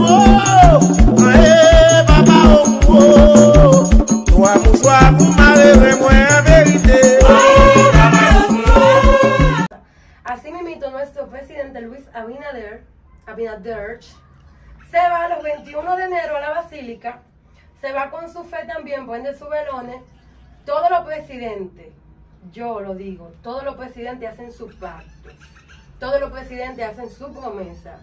Oh, Así mismo, nuestro presidente Luis Abinader, Abinader se va a los 21 de enero a la Basílica, se va con su fe también, prende su velones. Todos los presidentes, yo lo digo, todos los presidentes hacen sus pactos, todos los presidentes hacen su promesa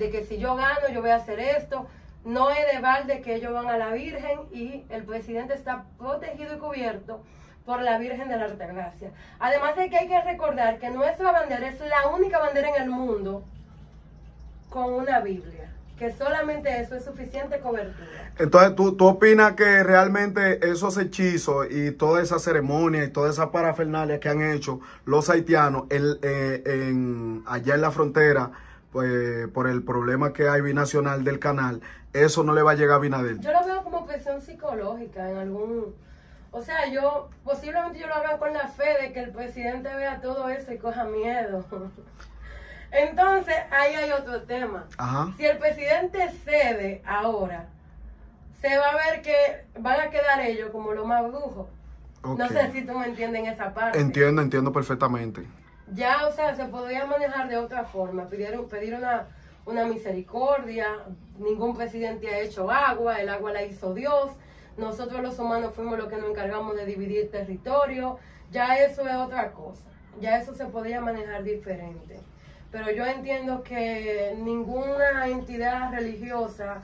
de que si yo gano, yo voy a hacer esto. No es de balde que ellos van a la Virgen y el presidente está protegido y cubierto por la Virgen de la Gracia. Además de que hay que recordar que nuestra bandera es la única bandera en el mundo con una Biblia, que solamente eso es suficiente cobertura. Entonces, ¿tú, tú opinas que realmente esos hechizos y toda esa ceremonia y toda esa parafernalia que han hecho los haitianos en, eh, allá en la frontera, pues por el problema que hay binacional del canal, eso no le va a llegar a Binadel. Yo lo veo como presión psicológica en algún... O sea, yo posiblemente yo lo haga con la fe de que el presidente vea todo eso y coja miedo. Entonces, ahí hay otro tema. Si el presidente cede ahora, se va a ver que van a quedar ellos como los más brujos. No sé si tú me entiendes en esa parte. Entiendo, entiendo perfectamente ya, o sea, se podía manejar de otra forma. Pidieron, pedir una, misericordia, ningún presidente ha hecho agua, el agua la hizo Dios. Nosotros los humanos fuimos los que nos encargamos de dividir territorio. Ya eso es otra cosa. Ya eso se podía manejar diferente. Pero yo entiendo que ninguna entidad religiosa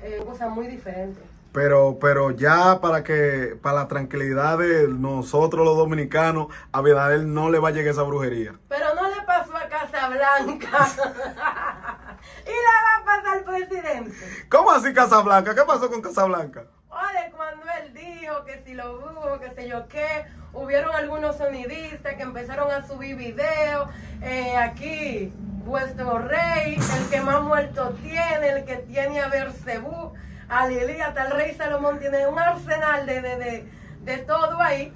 es eh, cosa muy diferente. Pero, pero ya para que, para la tranquilidad de nosotros los dominicanos, a él no le va a llegar esa brujería. Pero no le pasó a Casa Blanca. y le va a pasar al presidente. ¿Cómo así Casa Blanca? ¿Qué pasó con Casablanca? Oye, cuando él dijo que si lo hubo, que sé yo qué, hubieron algunos sonidistas que empezaron a subir videos. Eh, aquí, vuestro rey, el que más muerto tiene, el que tiene a Bersebú Aleluya, hasta el rey Salomón tiene un arsenal de, de, de, todo ahí.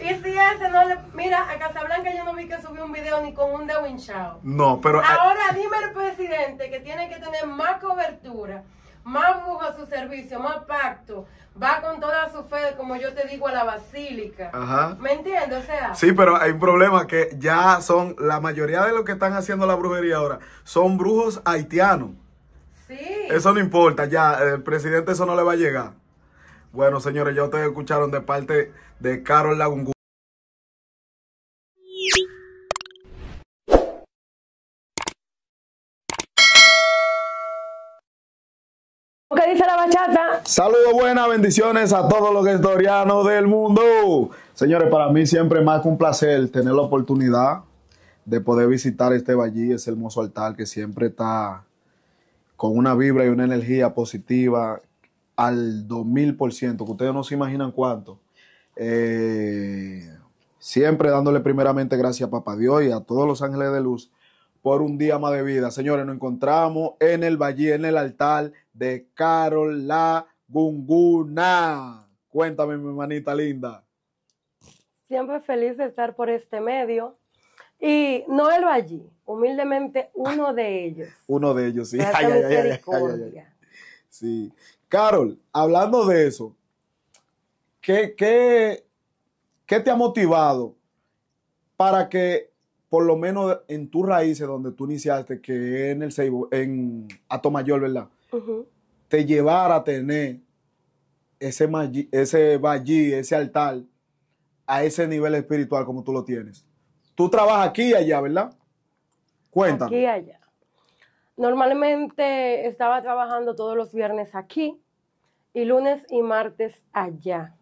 Y si ese no le. Mira, a Casablanca yo no vi que subió un video ni con un dedo hinchado. No, pero. Eh, ahora dime al presidente que tiene que tener más cobertura, más brujos a su servicio, más pacto. Va con toda su fe, como yo te digo, a la basílica. Ajá. ¿Me entiendes? O sea. Sí, pero hay un problema que ya son. La mayoría de los que están haciendo la brujería ahora son brujos haitianos. Eso no importa, ya, eh, el presidente eso no le va a llegar. Bueno, señores, ya ustedes escucharon de parte de Carol Lagungu. ¿Qué dice la bachata? Saludos, buenas bendiciones a todos los historianos del mundo. Señores, para mí siempre más que un placer tener la oportunidad de poder visitar este valle, ese hermoso altar que siempre está con una vibra y una energía positiva al 2000%, que ustedes no se imaginan cuánto. Eh, siempre dándole primeramente gracias a Papá Dios y a todos los ángeles de luz por un día más de vida. Señores, nos encontramos en el valle, en el altar de Carol La Cuéntame, mi hermanita linda. Siempre feliz de estar por este medio. Y no el allí humildemente uno de ellos. Uno de ellos, sí. sí. Carol, hablando de eso, ¿qué, qué, qué te ha motivado para que, por lo menos en tus raíces, donde tú iniciaste, que en el Seibo, en Atomayor, ¿verdad? Te llevara a tener ese, ese vallí, ese altar, a ese nivel espiritual como tú lo tienes. Tú trabajas aquí y allá, ¿verdad? Aquí y allá. Normalmente estaba trabajando todos los viernes aquí y lunes y martes allá.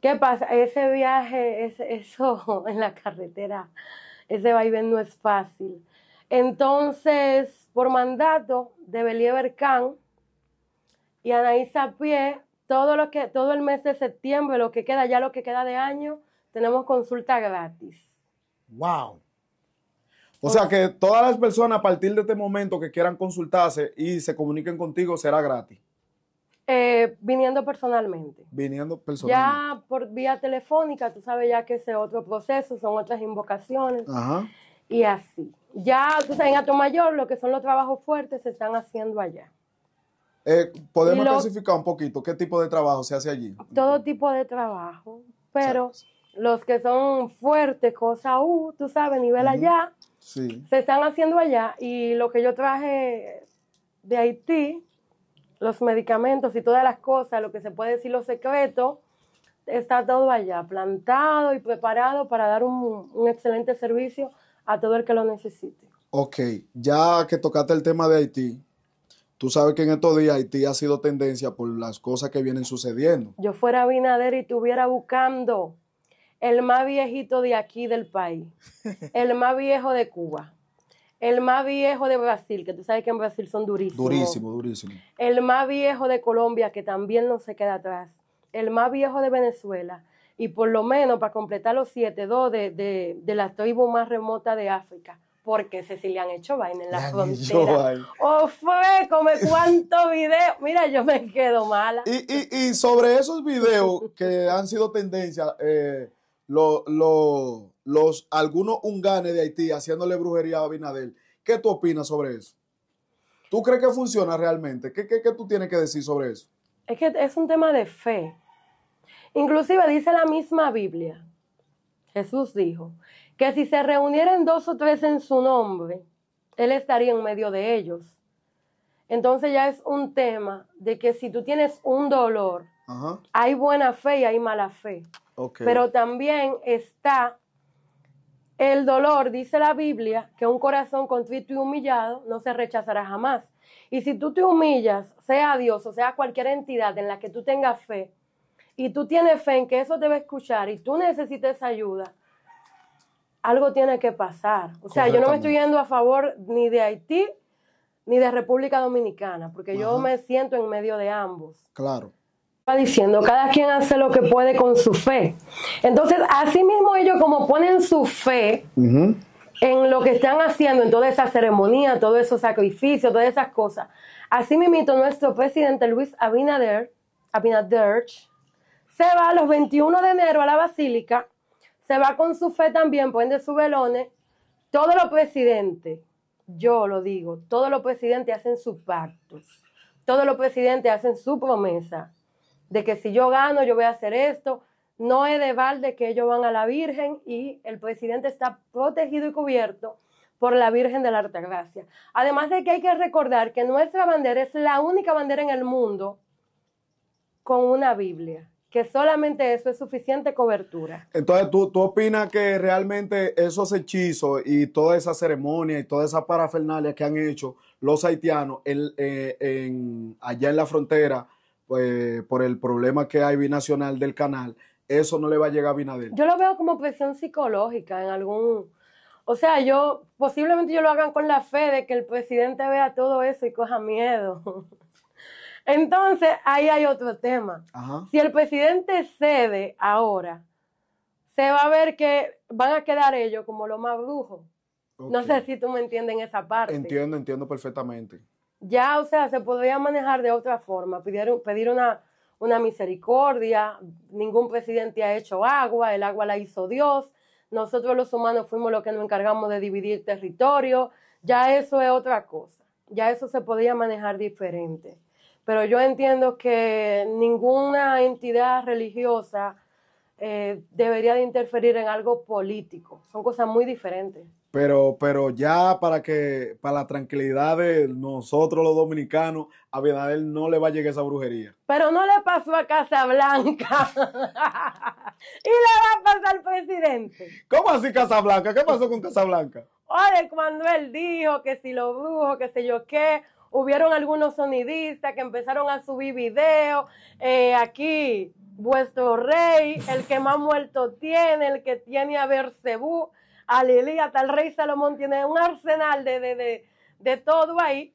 ¿Qué pasa? Ese viaje, eso en la carretera, ese vaivén no es fácil. Entonces, por mandato de Believer Khan y Anaísa Pie, todo, lo que, todo el mes de septiembre, lo que queda, ya lo que queda de año, tenemos consulta gratis. ¡Wow! O sea que todas las personas a partir de este momento que quieran consultarse y se comuniquen contigo será gratis. Eh, viniendo personalmente. Viniendo personalmente. Ya por vía telefónica, tú sabes ya que ese otro proceso, son otras invocaciones. Ajá. Y así. Ya, tú sabes, en tu Mayor lo que son los trabajos fuertes se están haciendo allá. Eh, ¿Podemos clasificar especificar un poquito qué tipo de trabajo se hace allí? Todo tipo de trabajo, pero los que son fuertes, cosa U, tú sabes, nivel allá, se están haciendo allá y lo que yo traje de Haití, los medicamentos y todas las cosas, lo que se puede decir los secretos, está todo allá, plantado y preparado para dar un, excelente servicio a todo el que lo necesite. Ok, ya que tocaste el tema de Haití, Tú sabes que en estos días Haití ha sido tendencia por las cosas que vienen sucediendo. Yo fuera Binader y estuviera buscando el más viejito de aquí del país, el más viejo de Cuba, el más viejo de Brasil, que tú sabes que en Brasil son durísimos. Durísimo, durísimo. El más viejo de Colombia, que también no se queda atrás. El más viejo de Venezuela. Y por lo menos, para completar los siete, dos de, de, de las tribus más remota de África. Porque Cecilia han hecho vaina en la, frontera. ¡Oh, fue! ¡Come cuánto video, Mira, yo me quedo mala. Y, y, y sobre esos videos que han sido tendencia, eh, los algunos unganes de Haití haciéndole brujería a Abinadel. ¿Qué tú opinas sobre eso? ¿Tú crees que funciona realmente? ¿Qué, qué, qué tú tienes que decir sobre eso? Es que es un tema de fe. Inclusive dice la misma Biblia. Jesús dijo que si se reunieran dos o tres en su nombre, Él estaría en medio de ellos. Entonces ya es un tema de que si tú tienes un dolor, hay buena fe y hay mala fe. Pero también está el dolor, dice la Biblia, que un corazón contrito y humillado no se rechazará jamás. Y si tú te humillas, sea Dios o sea cualquier entidad en la que tú tengas fe, y tú tienes fe en que eso te va escuchar y tú necesites ayuda, algo tiene que pasar. O sea, yo no me estoy yendo a favor ni de Haití ni de República Dominicana, porque yo me siento en medio de ambos. Claro diciendo, cada quien hace lo que puede con su fe. Entonces, así mismo ellos como ponen su fe en lo que están haciendo, en toda esa ceremonia, todos esos sacrificios, todas esas cosas. Así mismo nuestro presidente Luis Abinader, Abinader se va a los 21 de enero a la basílica, se va con su fe también, prende su velones. Todos los presidentes, yo lo digo, todos los presidentes hacen sus pactos, todos los presidentes hacen su promesa de que si yo gano, yo voy a hacer esto. No es de balde que ellos van a la Virgen y el presidente está protegido y cubierto por la Virgen de la Artagracia. Además de que hay que recordar que nuestra bandera es la única bandera en el mundo con una Biblia, que solamente eso es suficiente cobertura. Entonces, ¿tú, tú opinas que realmente esos hechizos y toda esa ceremonia y toda esa parafernalia que han hecho los haitianos eh, allá en la frontera eh, por el problema que hay binacional del canal, eso no le va a llegar a Binader. Yo lo veo como presión psicológica en algún... O sea, yo posiblemente yo lo hagan con la fe de que el presidente vea todo eso y coja miedo. Entonces, ahí hay otro tema. Si el presidente cede ahora, se va a ver que van a quedar ellos como los más brujos. No sé si tú me entiendes en esa parte. Entiendo, entiendo perfectamente ya, o sea, se podría manejar de otra forma, pedir, una, misericordia, ningún presidente ha hecho agua, el agua la hizo Dios, nosotros los humanos fuimos los que nos encargamos de dividir territorio, ya eso es otra cosa, ya eso se podía manejar diferente. Pero yo entiendo que ninguna entidad religiosa eh, debería de interferir en algo político, son cosas muy diferentes. Pero, pero ya para que, para la tranquilidad de nosotros los dominicanos, a él no le va a llegar esa brujería. Pero no le pasó a Casa Blanca y le va a pasar al presidente. ¿Cómo así Casa Blanca? ¿Qué pasó con Blanca? Oye, cuando él dijo que si lo brujo, que sé yo qué, hubieron algunos sonidistas que empezaron a subir videos. Eh, aquí, vuestro rey, el que más muerto tiene, el que tiene a Bersebú aleluya, hasta el rey Salomón tiene un arsenal de, de, todo ahí.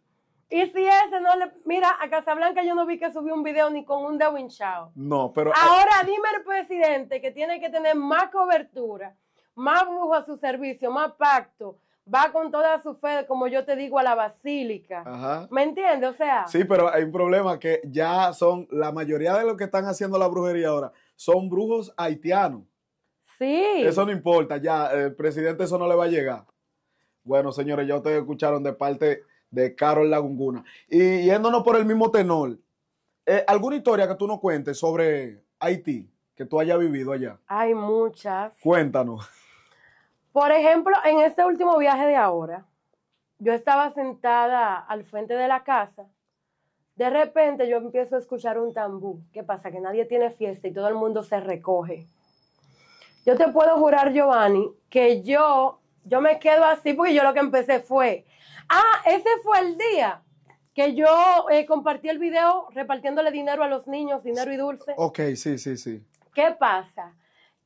Y si ese no le. Mira, a Casablanca yo no vi que subió un video ni con un de Winchow. No, pero. Eh, ahora dime el presidente que tiene que tener más cobertura, más brujo a su servicio, más pacto. Va con toda su fe, como yo te digo, a la basílica. Ajá. ¿Me entiendes? O sea. Sí, pero hay un problema que ya son. La mayoría de los que están haciendo la brujería ahora son brujos haitianos. Sí. Eso no importa, ya, el eh, presidente eso no le va a llegar. Bueno, señores, ya ustedes escucharon de parte de Carol Lagunguna. Y yéndonos por el mismo tenor, eh, ¿alguna historia que tú nos cuentes sobre Haití, que tú hayas vivido allá? Hay muchas. Cuéntanos. Por ejemplo, en este último viaje de ahora, yo estaba sentada al frente de la casa. De repente yo empiezo a escuchar un tambú. ¿Qué pasa? Que nadie tiene fiesta y todo el mundo se recoge. Yo te puedo jurar, Giovanni, que yo, yo me quedo así porque yo lo que empecé fue, ah, ese fue el día que yo eh, compartí el video repartiéndole dinero a los niños, dinero y dulce. Ok, sí, sí, sí. ¿Qué pasa?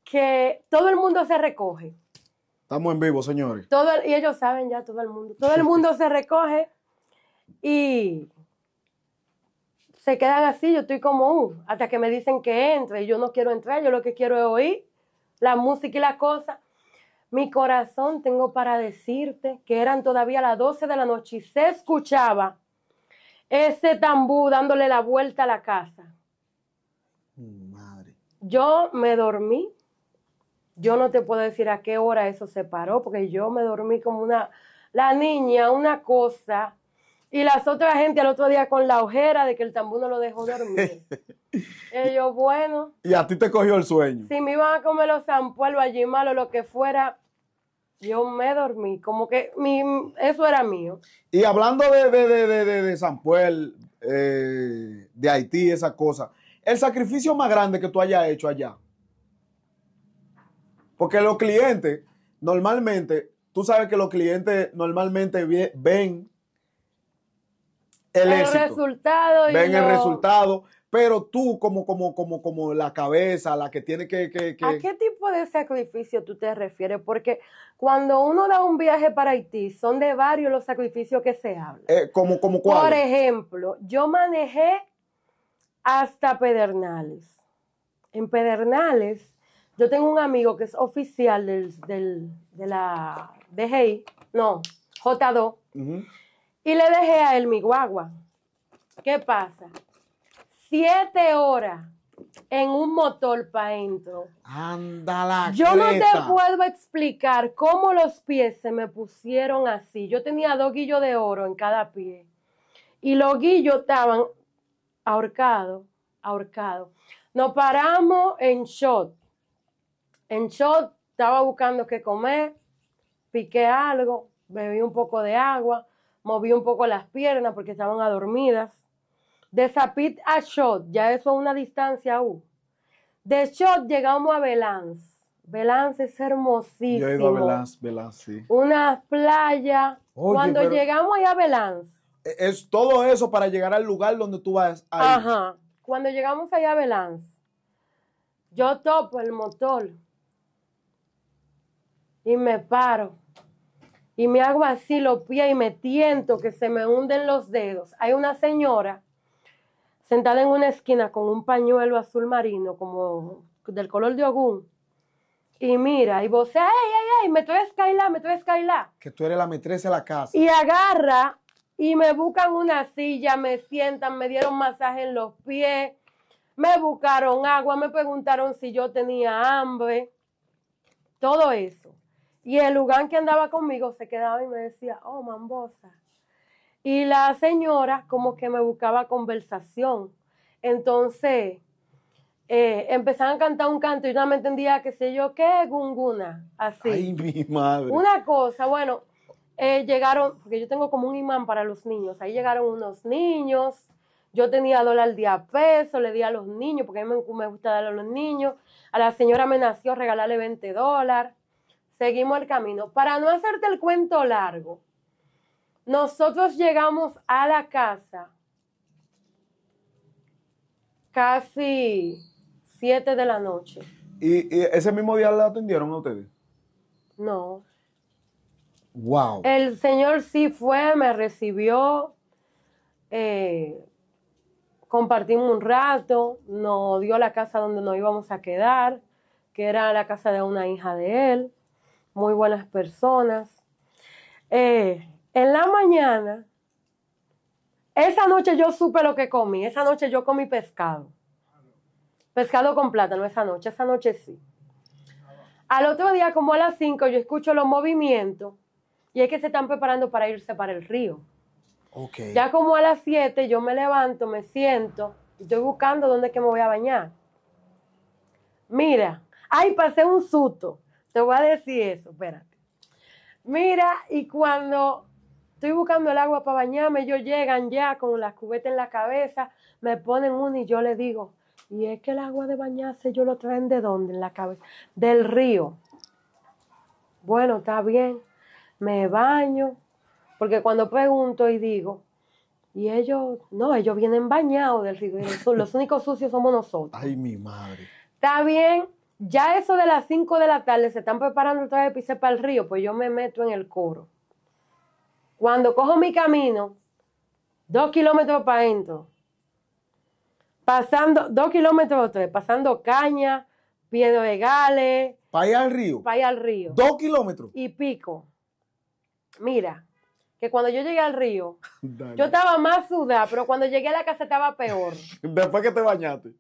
Que todo el mundo se recoge. Estamos en vivo, señores. Todo y ellos saben ya, todo el mundo. Todo el mundo se recoge y se quedan así. Yo estoy como, uh", hasta que me dicen que entre y yo no quiero entrar, yo lo que quiero es oír la música y la cosa. Mi corazón tengo para decirte que eran todavía las 12 de la noche y se escuchaba ese tambú dándole la vuelta a la casa. Madre. Yo me dormí. Yo no te puedo decir a qué hora eso se paró, porque yo me dormí como una, la niña, una cosa y las otras gente al otro día con la ojera de que el tambor no lo dejó dormir. Ellos, bueno. ¿Y a ti te cogió el sueño? Si me iban a comer los Pueblo, allí malo, lo que fuera, yo me dormí. Como que eso era mío. Y hablando de, de, de, de, eh, de Haití, esa cosa, el sacrificio más grande que tú hayas hecho allá. Porque los clientes, normalmente, tú sabes que los clientes normalmente ven el, resultado. Ven el resultado. Pero tú, como, como, como, como la cabeza, la que tiene que, ¿A qué tipo de sacrificio tú te refieres? Porque cuando uno da un viaje para Haití, son de varios los sacrificios que se hablan. Eh, como, como Por ejemplo, yo manejé hasta Pedernales. En Pedernales, yo tengo un amigo que es oficial del, del, de la DGI, no, J2. Y le dejé a él mi guagua. ¿Qué pasa? Siete horas en un motor para adentro. Ándala. Yo no te puedo explicar cómo los pies se me pusieron así. Yo tenía dos guillos de oro en cada pie. Y los guillos estaban ahorcados, ahorcados. Nos paramos en shot. En shot estaba buscando qué comer, piqué algo, bebí un poco de agua moví un poco las piernas porque estaban adormidas. De Zapit a Shot, ya eso es una distancia, u. De Shot llegamos a Belance. Belance es hermosísimo. Yo he ido a Belance, Belance, sí. Una playa. Cuando llegamos allá a Belance. E, es todo eso para llegar al lugar donde tú vas. ir. Ajá. Cuando llegamos allá a Belance, yo topo el motor y me paro y me hago así los pies y me tiento que se me hunden los dedos. Hay una señora sentada en una esquina con un pañuelo azul marino, como del color de ogún. Y mira, y vocea, ¡ay, ay, ay! Me estoy Kaila, me estoy Que tú eres la matresa de la casa. Y agarra y me buscan una silla, me sientan, me dieron masaje en los pies, me buscaron agua, me preguntaron si yo tenía hambre. Todo eso. Y el Lugán que andaba conmigo se quedaba y me decía, oh, mambosa. Y la señora como que me buscaba conversación. Entonces, eh, empezaban a cantar un canto y yo no me entendía qué sé yo qué, gunguna, así. Ay, mi madre. Una cosa, bueno, eh, llegaron, porque yo tengo como un imán para los niños, ahí llegaron unos niños, yo tenía dólar al a peso, le di a los niños, porque a mí me, gusta darle a los niños, a la señora me nació regalarle 20 dólares, seguimos el camino. Para no hacerte el cuento largo, nosotros llegamos a la casa casi 7 de la noche. ¿Y, ese mismo día la atendieron a ustedes? No. Wow. El señor sí fue, me recibió, eh, compartimos un rato, nos dio la casa donde nos íbamos a quedar, que era la casa de una hija de él muy buenas personas. Eh, en la mañana, esa noche yo supe lo que comí, esa noche yo comí pescado. Pescado con plátano, esa noche, esa noche sí. Al otro día, como a las 5, yo escucho los movimientos y es que se están preparando para irse para el río. Ya como a las 7 yo me levanto, me siento, y estoy buscando dónde que me voy a bañar. Mira, ahí pasé un susto. Te voy a decir eso, espérate. Mira, y cuando estoy buscando el agua para bañarme, ellos llegan ya con la cubeta en la cabeza, me ponen uno y yo le digo, y es que el agua de bañarse ellos lo traen de dónde en la cabeza, del río. Bueno, está bien, me baño, porque cuando pregunto y digo, y ellos, no, ellos vienen bañados del río, los únicos sucios somos nosotros. Ay, mi madre. Está bien, ya eso de las 5 de la tarde se están preparando las pisar para el río, pues yo me meto en el coro. Cuando cojo mi camino, dos kilómetros para adentro, pasando, dos kilómetros tres, pasando caña, piedra de gales. Para ir al río. Para ir al río. Dos kilómetros. Y pico. Mira, que cuando yo llegué al río, yo estaba más sudada, pero cuando llegué a la casa estaba peor. Después que te bañaste.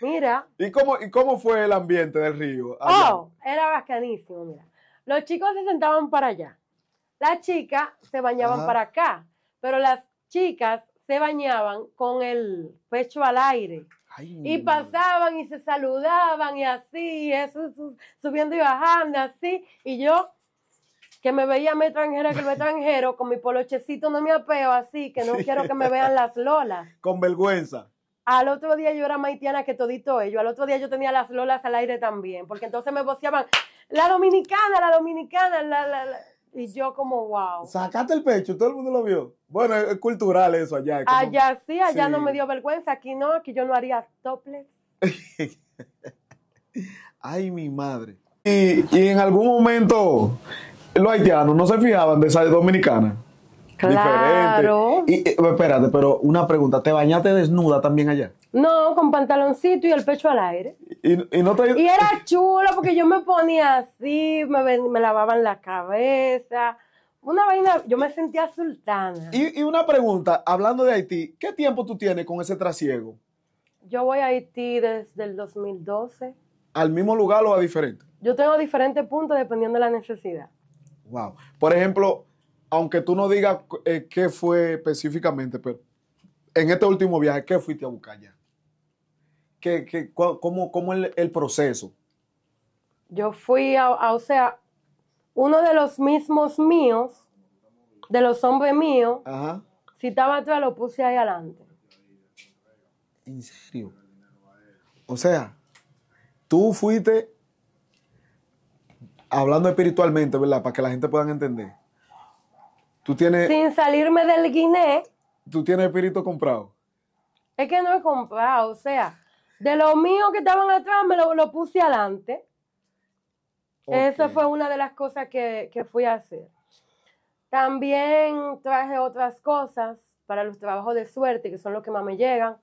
Mira. ¿Y cómo, ¿Y cómo fue el ambiente del río? Oh, era bacanísimo, mira. Los chicos se sentaban para allá. Las chicas se bañaban para acá. Pero las chicas se bañaban con el pecho al aire. y pasaban y se saludaban y así, subiendo y bajando, así. Y yo, que me veía me extranjero, que me extranjero, con mi polochecito no me apeo así, que no quiero que me vean las lolas. Con vergüenza. Al otro día yo era maitiana que todito ellos. Al otro día yo tenía las lolas al aire también, porque entonces me voceaban, la dominicana, la dominicana, la, la, la. Y yo como, wow. Sacaste el pecho, todo el mundo lo vio. Bueno, es cultural eso allá. Allá sí, allá no me dio vergüenza. Aquí no, aquí yo no haría toples. Ay, mi madre. Y, y en algún momento los haitianos no se fijaban de esa dominicana. Claro. Y eh, espérate, pero una pregunta, ¿te bañaste desnuda también allá? No, con pantaloncito y el pecho al aire. Y, no era chulo porque yo me ponía así, me, me lavaban la cabeza una vaina, yo me sentía sultana. Y, y, una pregunta, hablando de Haití, ¿qué tiempo tú tienes con ese trasiego? Yo voy a Haití desde el 2012. ¿Al mismo lugar o a diferente? Yo tengo diferentes puntos dependiendo de la necesidad. Wow. Por ejemplo, aunque tú no digas eh, qué fue específicamente, pero en este último viaje, ¿qué fuiste a buscar ya? cómo, ¿Cómo el, proceso? Yo fui a, o sea, uno de los mismos míos, de los hombres míos, si estaba atrás lo puse ahí adelante. ¿En O sea, tú fuiste hablando espiritualmente, ¿verdad? Para que la gente pueda entender. Sin salirme del guiné. Tú tienes espíritu comprado. Es que no he comprado, o sea, de lo mío que estaban atrás me lo, puse adelante. Esa fue una de las cosas que, fui a hacer. También traje otras cosas para los trabajos de suerte, que son los que más me llegan,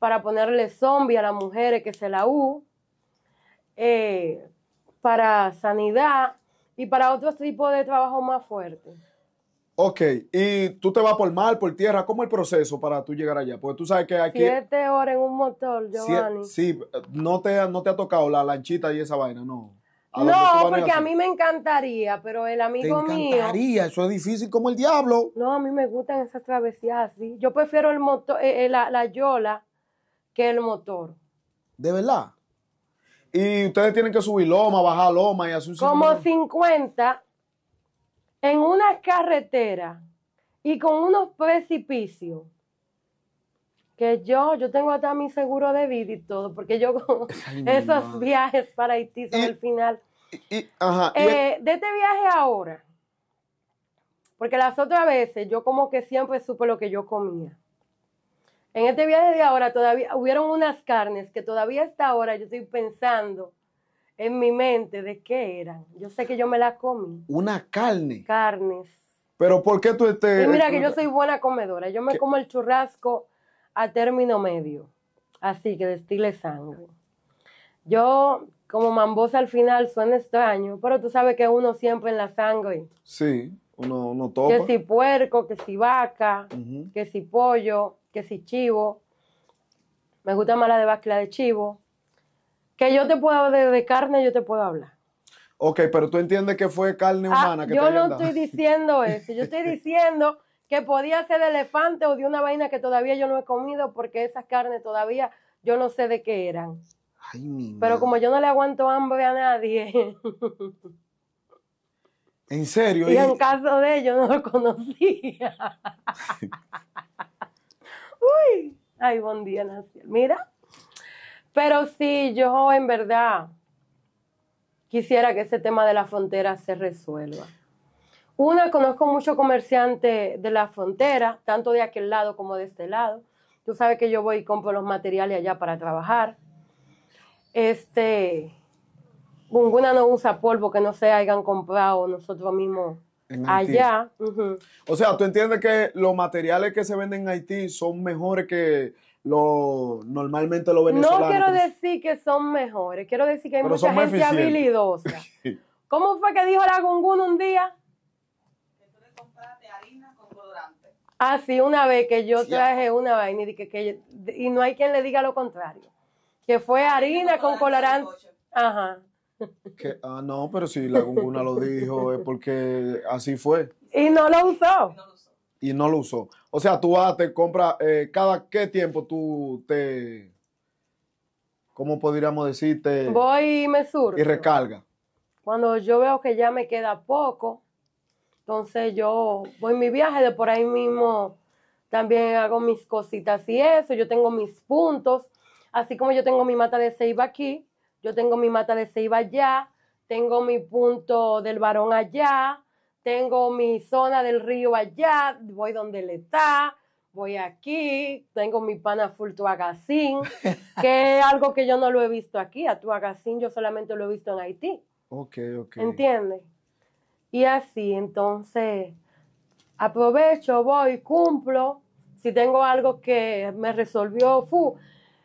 para ponerle zombie a las mujeres que se la U, eh, para sanidad y para otro tipo de trabajo más fuerte. Ok, y tú te vas por mar, por tierra, ¿cómo es el proceso para tú llegar allá? Porque tú sabes que aquí... Siete horas en un motor, Giovanni. Sí, no te, no te ha tocado la lanchita y esa vaina, no. No, porque a mí me encantaría, pero el amigo mío... Me encantaría, eso es difícil como el diablo. No, a mí me gustan esas travesías así. Yo prefiero el motor, eh, eh, la, la yola que el motor. ¿De verdad? Y ustedes tienen que subir loma, bajar loma y hacer un... Como 50 en una carretera y con unos precipicios que yo, yo tengo hasta mi seguro de vida y todo, porque yo con esos viajes para Haití son el final. Eh, de este viaje ahora, porque las otras veces yo como que siempre supe lo que yo comía. En este viaje de ahora todavía hubieron unas carnes que todavía hasta ahora yo estoy pensando en mi mente de qué eran. Yo sé que yo me la comí. Una carne. Carnes. Pero ¿por qué tú estés...? mira que yo soy buena comedora. Yo me como el churrasco a término medio. Así que destile sangre. Yo, como mambosa al final, suena extraño, pero tú sabes que uno siempre en la sangre. Sí, uno, no toca. Que si puerco, que si vaca, que si pollo, que si chivo. Me gusta más la de vaca que la de chivo que yo te puedo de, de carne yo te puedo hablar. Ok, pero tú entiendes que fue carne ah, humana te que Yo no estoy diciendo eso, yo estoy diciendo que podía ser de elefante o de una vaina que todavía yo no he comido porque esas carnes todavía yo no sé de qué eran. Ay, mi pero como yo no le aguanto hambre a nadie. ¿En serio? Y en caso de ello no lo conocía. Uy, ay, buen día, Naciel. Mira. Pero sí, yo en verdad quisiera que ese tema de la frontera se resuelva. Una, conozco muchos comerciantes de la frontera, tanto de aquel lado como de este lado. Tú sabes que yo voy y compro los materiales allá para trabajar. Este, ninguna no usa polvo que no se hayan comprado nosotros mismos allá. O sea, ¿tú entiendes que los materiales que se venden en Haití son mejores que lo normalmente lo venezolanos. No quiero pues. decir que son mejores, quiero decir que hay mucha gente habilidosa. ¿Cómo fue que dijo la Gungun un día? Que tú le compraste harina con colorante. Ah, una vez que yo traje una vaina y, no hay quien le diga lo contrario. Que fue harina con colorante. Ajá. ah, no, pero si la gunguna lo dijo es porque así fue. Y no lo usó. Y no lo usó. O sea, tú vas, te compras, eh, cada qué tiempo tú te, ¿cómo podríamos decirte? Voy y me surto. Y recarga. Cuando yo veo que ya me queda poco, entonces yo voy mi viaje de por ahí mismo, también hago mis cositas y eso, yo tengo mis puntos, así como yo tengo mi mata de ceiba aquí, yo tengo mi mata de ceiba allá, tengo mi punto del varón allá, tengo mi zona del río allá, voy donde él está, voy aquí, tengo mi pana full tuagacín, que es algo que yo no lo he visto aquí, a tuagacín yo solamente lo he visto en Haití. Ok, ok. ¿Entiendes? Y así, entonces, aprovecho, voy, cumplo, si tengo algo que me resolvió, fu,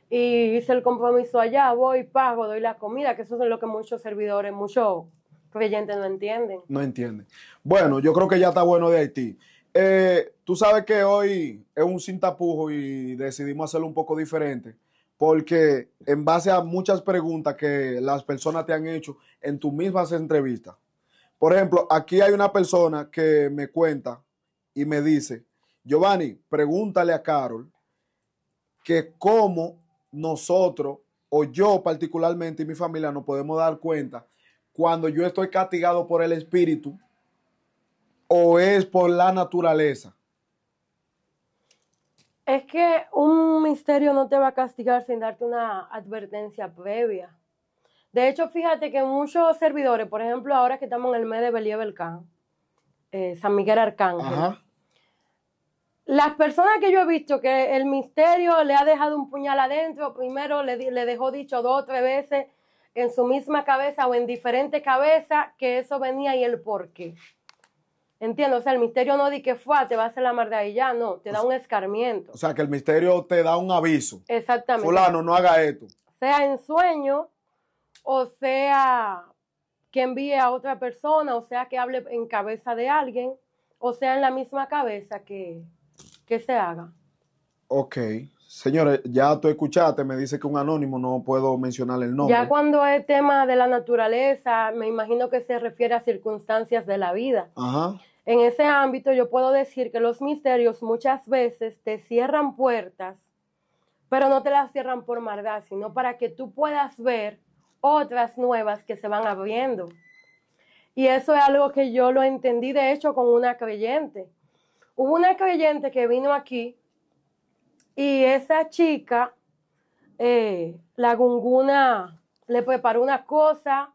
y hice el compromiso allá, voy, pago, doy la comida, que eso es lo que muchos servidores, muchos porque gente no entiende. No entiende. Bueno, yo creo que ya está bueno de Haití. Eh, tú sabes que hoy es un sin tapujo y decidimos hacerlo un poco diferente, porque en base a muchas preguntas que las personas te han hecho en tus mismas entrevistas. Por ejemplo, aquí hay una persona que me cuenta y me dice, Giovanni, pregúntale a Carol que cómo nosotros, o yo particularmente y mi familia, nos podemos dar cuenta cuando yo estoy castigado por el espíritu o es por la naturaleza? Es que un misterio no te va a castigar sin darte una advertencia previa. De hecho, fíjate que muchos servidores, por ejemplo, ahora que estamos en el mes de Believe Khan, eh, San Miguel Arcángel, las personas que yo he visto que el misterio le ha dejado un puñal adentro, primero le, le dejó dicho dos o tres veces, en su misma cabeza o en diferente cabeza que eso venía y el por qué. Entiendo, o sea, el misterio no di que fue, te va a hacer la mar de ahí ya, no, te da un escarmiento. O sea, que el misterio te da un aviso. Exactamente. Fulano, no haga esto. Sea en sueño, o sea, que envíe a otra persona, o sea, que hable en cabeza de alguien, o sea, en la misma cabeza que, que se haga. Ok. Señores, ya tú escuchaste, me dice que un anónimo no puedo mencionar el nombre. Ya cuando es tema de la naturaleza, me imagino que se refiere a circunstancias de la vida. Ajá. En ese ámbito yo puedo decir que los misterios muchas veces te cierran puertas, pero no te las cierran por maldad, sino para que tú puedas ver otras nuevas que se van abriendo. Y eso es algo que yo lo entendí de hecho con una creyente. Hubo una creyente que vino aquí y esa chica, eh, la gunguna, le preparó una cosa,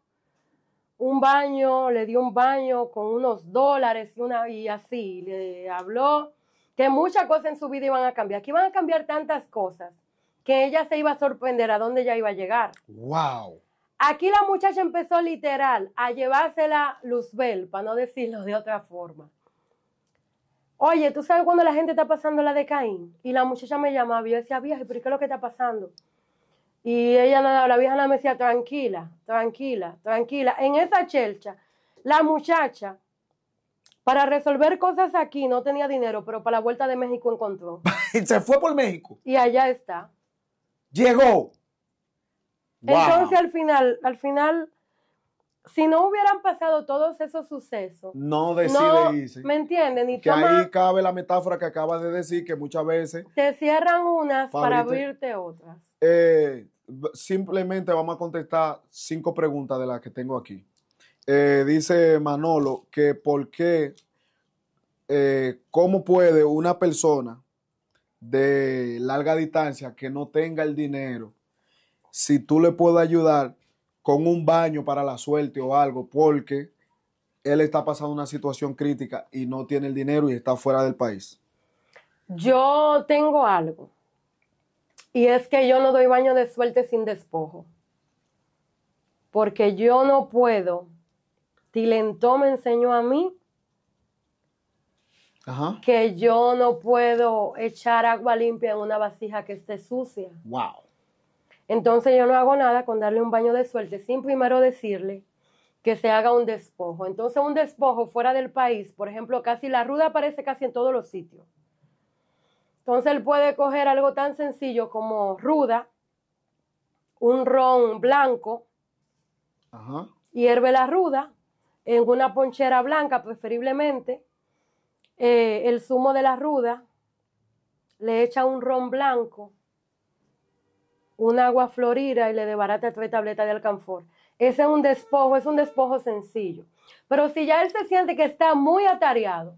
un baño, le dio un baño con unos dólares y, una, y así, le habló que muchas cosas en su vida iban a cambiar, que iban a cambiar tantas cosas que ella se iba a sorprender a dónde ella iba a llegar. ¡Wow! Aquí la muchacha empezó literal a llevársela Luzbel, para no decirlo de otra forma. Oye, ¿tú sabes cuando la gente está pasando la de Caín? Y la muchacha me llamaba y yo decía, vieja, ¿pero qué es lo que está pasando? Y ella, nada, la vieja, me decía, tranquila, tranquila, tranquila. En esa chelcha, la muchacha, para resolver cosas aquí, no tenía dinero, pero para la vuelta de México encontró. Se fue por México. Y allá está. Llegó. Entonces, al final, al final, si no hubieran pasado todos esos sucesos, no decide irse. ¿Me entienden? Y que ahí cabe la metáfora que acabas de decir, que muchas veces... Te cierran unas para abrirte otras. Eh, simplemente vamos a contestar cinco preguntas de las que tengo aquí. Eh, dice Manolo que por qué, eh, cómo puede una persona de larga distancia que no tenga el dinero, si tú le puedes ayudar, con un baño para la suerte o algo, porque él está pasando una situación crítica y no tiene el dinero y está fuera del país? Yo tengo algo. Y es que yo no doy baño de suerte sin despojo. Porque yo no puedo. Tilentó me enseñó a mí que yo no puedo echar agua limpia en una vasija que esté sucia. Wow. Entonces yo no hago nada con darle un baño de suerte sin primero decirle que se haga un despojo. Entonces un despojo fuera del país, por ejemplo, casi la ruda aparece casi en todos los sitios. Entonces él puede coger algo tan sencillo como ruda, un ron blanco, hierve la ruda en una ponchera blanca preferiblemente, eh, el zumo de la ruda, le echa un ron blanco, un agua florida y le debarata tres tabletas de alcanfor. Ese es un despojo, es un despojo sencillo. Pero si ya él se siente que está muy atareado,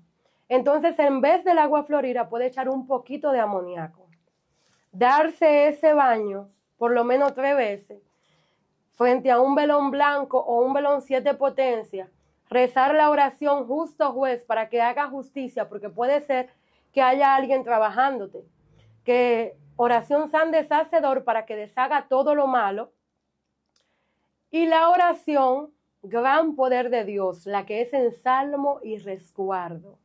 entonces en vez del agua florida puede echar un poquito de amoníaco. Darse ese baño por lo menos tres veces frente a un velón blanco o un velón siete potencia, rezar la oración justo juez para que haga justicia, porque puede ser que haya alguien trabajándote, que oración san deshacedor para que deshaga todo lo malo. Y la oración, gran poder de Dios, la que es en salmo y resguardo.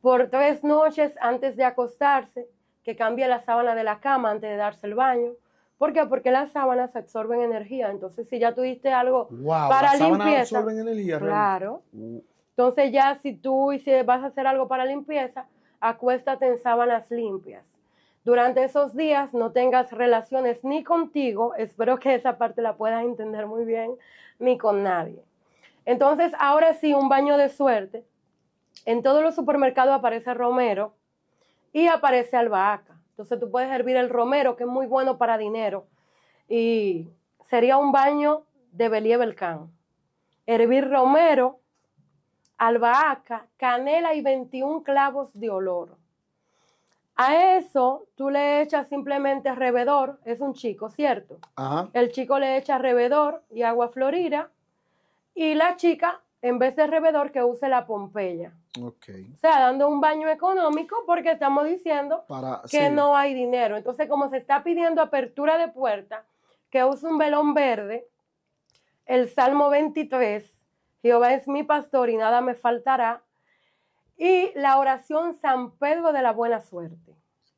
Por tres noches antes de acostarse, que cambie la sábana de la cama antes de darse el baño. ¿Por qué? Porque las sábanas absorben energía. Entonces, si ya tuviste algo wow, para las limpieza. absorben Claro. Uh. Entonces, ya si tú si vas a hacer algo para limpieza, acuéstate en sábanas limpias durante esos días no tengas relaciones ni contigo, espero que esa parte la puedas entender muy bien, ni con nadie. Entonces, ahora sí, un baño de suerte. En todos los supermercados aparece romero y aparece albahaca. Entonces tú puedes hervir el romero, que es muy bueno para dinero. Y sería un baño de Belie Belcán. Hervir romero, albahaca, canela y 21 clavos de olor. A eso tú le echas simplemente revedor, es un chico, ¿cierto? El chico le echa revedor y agua florida y la chica, en vez de revedor que use la pompeya. O sea, dando un baño económico porque estamos diciendo que no hay dinero. Entonces, como se está pidiendo apertura de puerta, que use un velón verde, el Salmo 23, Jehová es mi pastor y nada me faltará, y la oración San Pedro de la Buena Suerte.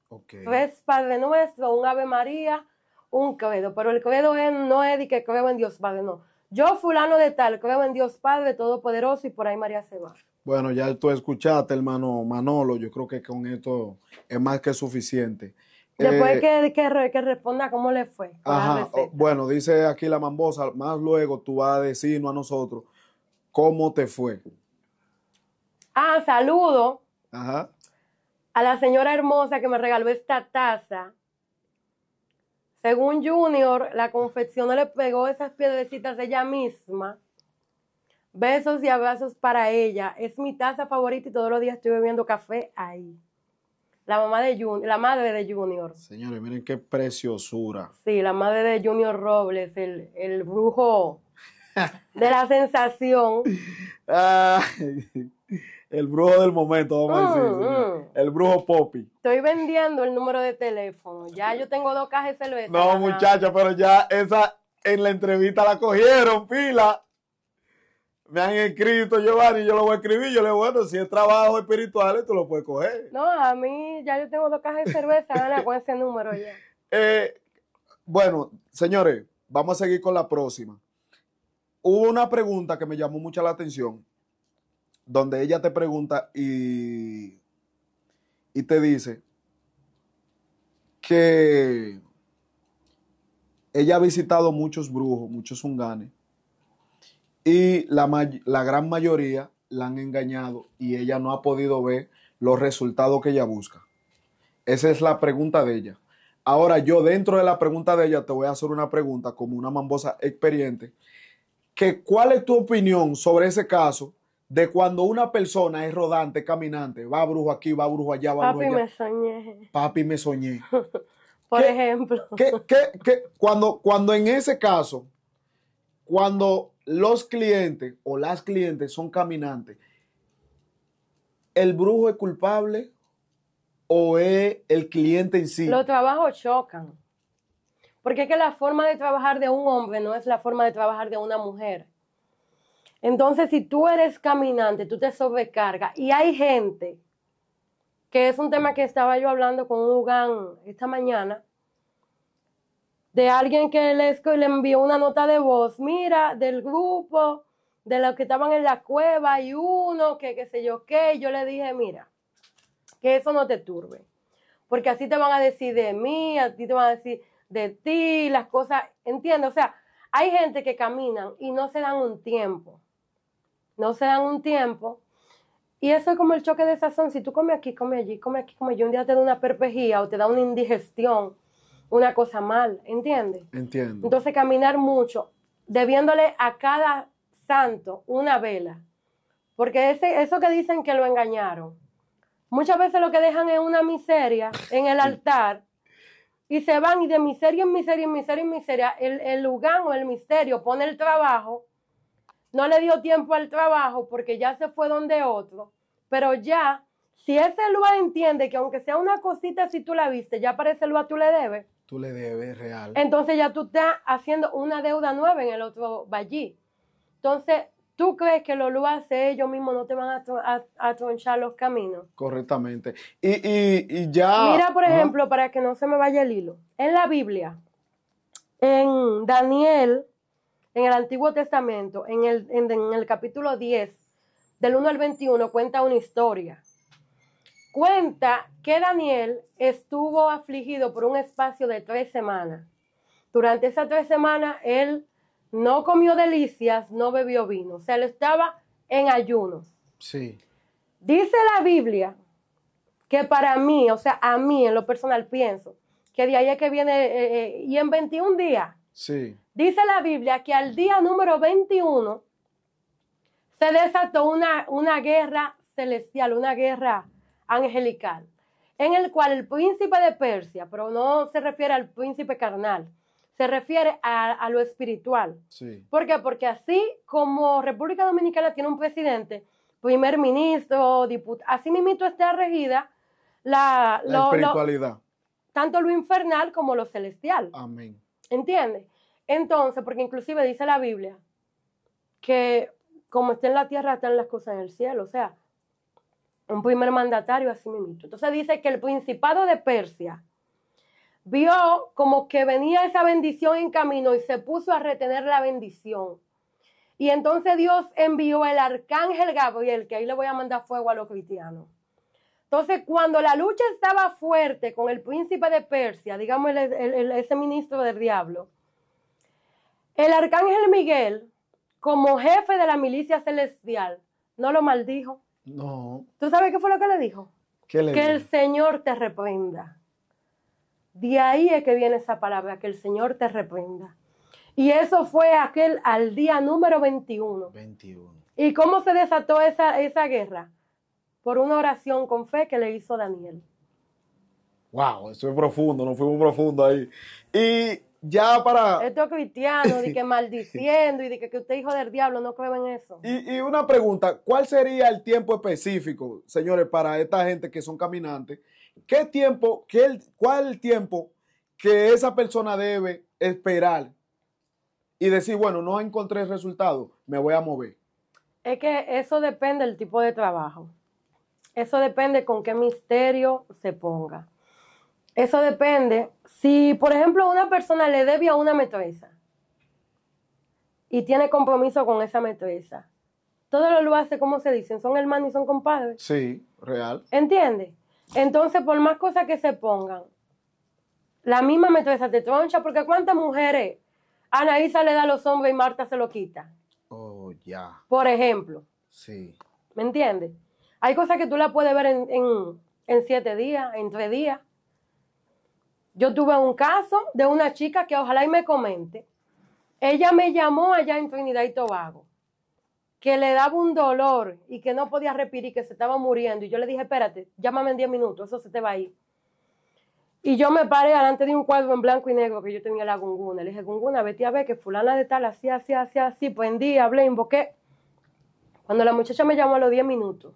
Okay. Tres Padre Nuestro, un Ave María, un credo. Pero el credo no es de que creo en Dios Padre, no. Yo, fulano de tal, creo en Dios Padre Todopoderoso y por ahí María se va. Bueno, ya tú escuchaste, hermano Manolo. Yo creo que con esto es más que suficiente. Después que, eh, que, responda cómo le fue. Ajá, oh, bueno, dice aquí la mambosa, más luego tú vas a decirnos a nosotros cómo te fue. Ah, saludo a la señora hermosa que me regaló esta taza. Según Junior, la confección le pegó esas piedrecitas ella misma. Besos y abrazos para ella. Es mi taza favorita y todos los días estoy bebiendo café ahí. La mamá de Junior, la madre de Junior. Señores, miren qué preciosura. Sí, la madre de Junior Robles, el, el brujo de la sensación. Ah. el brujo del momento, vamos a decir, oh, oh. el brujo Poppy. Estoy vendiendo el número de teléfono. Ya yo tengo dos cajas de cerveza. No, muchacha, pero ya esa en la entrevista la cogieron, pila. Me han escrito, Giovanni, yo lo voy a escribir. Yo le digo, bueno, si es trabajo espiritual, tú lo puedes coger. No, a mí ya yo tengo dos cajas de cerveza, con ese número ya. Eh, bueno, señores, vamos a seguir con la próxima. Hubo una pregunta que me llamó mucha la atención donde ella te pregunta y, y te dice que ella ha visitado muchos brujos, muchos unganes, y la, la gran mayoría la han engañado y ella no ha podido ver los resultados que ella busca. Esa es la pregunta de ella. Ahora yo dentro de la pregunta de ella te voy a hacer una pregunta como una mambosa experiente, que cuál es tu opinión sobre ese caso de cuando una persona es rodante, caminante, va brujo aquí, va brujo allá, va brujo allá. Papi, me soñé. Papi, me soñé. Por ejemplo. ¿qué, Cuando, cuando en ese caso, cuando los clientes o las clientes son caminantes, ¿el brujo es culpable o es el cliente en sí? Los trabajos chocan. Porque es que la forma de trabajar de un hombre no es la forma de trabajar de una mujer. Entonces, si tú eres caminante, tú te sobrecargas. Y hay gente, que es un tema que estaba yo hablando con un Ugan esta mañana, de alguien que le envió una nota de voz, mira, del grupo, de los que estaban en la cueva, y uno que qué sé yo qué, yo le dije, mira, que eso no te turbe, porque así te van a decir de mí, a ti te van a decir de ti, las cosas, entiendo, o sea, hay gente que caminan y no se dan un tiempo no se dan un tiempo. Y eso es como el choque de sazón. Si tú comes aquí, comes allí, comes aquí, comes allí, un día te da una perpejía o te da una indigestión, una cosa mal, ¿entiendes? Entiendo. Entonces caminar mucho, debiéndole a cada santo una vela. Porque ese, eso que dicen que lo engañaron, muchas veces lo que dejan es una miseria en el altar y se van y de miseria en miseria en miseria en miseria, el, el lugar o el misterio pone el trabajo no le dio tiempo al trabajo porque ya se fue donde otro, pero ya, si ese lugar entiende que aunque sea una cosita, si tú la viste, ya para ese lugar tú le debes. Tú le debes, real. Entonces ya tú estás haciendo una deuda nueva en el otro vallí. Entonces, ¿Tú crees que los lo hace ellos mismos no te van a, tronchar los caminos? Correctamente. Y, y, ya. Mira, por ejemplo, para que no se me vaya el hilo. En la Biblia, en Daniel en el Antiguo Testamento, en el, capítulo 10, del 1 al 21, cuenta una historia. Cuenta que Daniel estuvo afligido por un espacio de tres semanas. Durante esas tres semanas, él no comió delicias, no bebió vino. O sea, él estaba en ayuno. Sí. Dice la Biblia que para mí, o sea, a mí en lo personal pienso que de ahí es que viene, eh, eh, y en 21 días, sí. Dice la Biblia que al día número 21 se desató una, una guerra celestial, una guerra angelical, en el cual el príncipe de Persia, pero no se refiere al príncipe carnal, se refiere a, lo espiritual. Sí. ¿Por qué? Porque así como República Dominicana tiene un presidente, primer ministro, diputado, así mismo está regida la, espiritualidad. tanto lo infernal como lo celestial. Amén. ¿Entiendes? Entonces, porque inclusive dice la Biblia que como está en la tierra, están las cosas en el cielo. O sea, un primer mandatario así mismo. Entonces dice que el principado de Persia vio como que venía esa bendición en camino y se puso a retener la bendición. Y entonces Dios envió el arcángel Gabriel, que ahí le voy a mandar fuego a los cristianos. Entonces, cuando la lucha estaba fuerte con el príncipe de Persia, digamos ese ministro del diablo, el arcángel Miguel, como jefe de la milicia celestial, no lo maldijo. No. ¿Tú sabes qué fue lo que le dijo? ¿Qué que el Señor te reprenda. De ahí es que viene esa palabra, que el Señor te reprenda. Y eso fue aquel al día número 21. 21. ¿Y cómo se desató esa, esa guerra? Por una oración con fe que le hizo Daniel. Wow, eso es profundo, fue fuimos profundo ahí. Y ya para. cristiano, cristiano, de que maldiciendo y de que, que, usted hijo del diablo, no creo en eso. Y, una pregunta: ¿cuál sería el tiempo específico, señores, para esta gente que son caminantes? ¿Qué tiempo, qué, cuál tiempo que esa persona debe esperar y decir, bueno, no encontré el resultado, me voy a mover? Es que eso depende del tipo de trabajo. Eso depende con qué misterio se ponga. Eso depende. Si, por ejemplo, una persona le debe a una metresa y tiene compromiso con esa metresa, todo lo hace como se dicen, son hermanos y son compadres. Sí, real. ¿Entiendes? Entonces, por más cosas que se pongan, la misma metresa te troncha, porque ¿cuántas mujeres Anaísa le da los hombres y Marta se lo quita? Oh, ya. Por ejemplo. Sí. ¿Me entiendes? Hay cosas que tú la puedes ver en, en, en siete días, en tres días. Yo tuve un caso de una chica que ojalá y me comente. Ella me llamó allá en Trinidad y Tobago, que le daba un dolor y que no podía respirar que se estaba muriendo. Y yo le dije, espérate, llámame en 10 minutos, eso se te va a ir. Y yo me paré delante de un cuadro en blanco y negro que yo tenía la gunguna. Le dije, gunguna, vete a ver que fulana de tal, así, así, así, así. día hablé, invoqué. Cuando la muchacha me llamó a los 10 minutos,